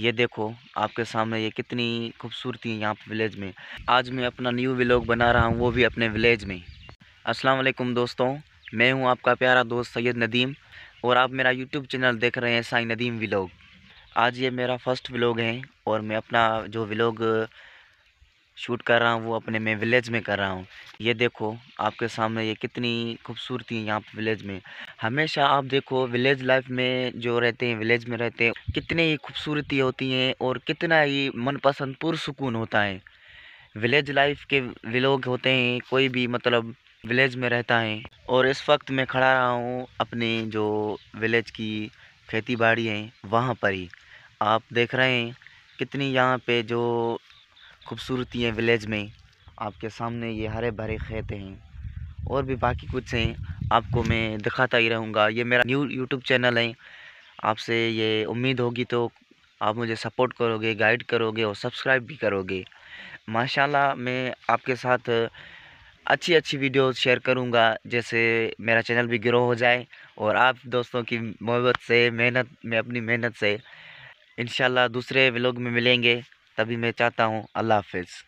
ये देखो आपके सामने ये कितनी खूबसूरती है यहाँ पर विलेज में आज मैं अपना न्यू व्लॉग बना रहा हूँ वो भी अपने विलेज में अस्सलाम वालेकुम दोस्तों मैं हूँ आपका प्यारा दोस्त सैयद नदीम और आप मेरा यूट्यूब चैनल देख रहे हैं साई नदीम व्लॉग आज ये मेरा फर्स्ट व्लॉग है और मैं अपना जो व्लॉग शूट कर रहा हूँ वो अपने में विलेज में कर रहा हूँ ये देखो आपके सामने ये कितनी खूबसूरती है यहाँ पे विलेज में हमेशा आप देखो विलेज लाइफ में जो रहते हैं विलेज में रहते हैं कितनी ही खूबसूरती होती है और कितना ही मनपसंद पुरसकून होता है विलेज लाइफ के लोग होते हैं कोई भी मतलब विलेज में रहता है और इस वक्त मैं खड़ा रहा हूँ अपने जो विलेज की खेती बाड़ी है वहाँ पर ही आप देख रहे हैं कितनी यहाँ पे जो खूबसूरती है विलेज में आपके सामने ये हरे भरे खेत हैं और भी बाकी कुछ हैं आपको मैं दिखाता ही रहूँगा ये मेरा न्यू यूट्यूब चैनल है आपसे ये उम्मीद होगी तो आप मुझे सपोर्ट करोगे गाइड करोगे और सब्सक्राइब भी करोगे माशाल्लाह मैं आपके साथ अच्छी अच्छी वीडियो शेयर करूँगा जैसे मेरा चैनल भी ग्रो हो जाए और आप दोस्तों की मोहब्बत से मेहनत में अपनी मेहनत से इन दूसरे व्लॉग में मिलेंगे तभी मैं चाहता हूँ अल्लाह हाफिज़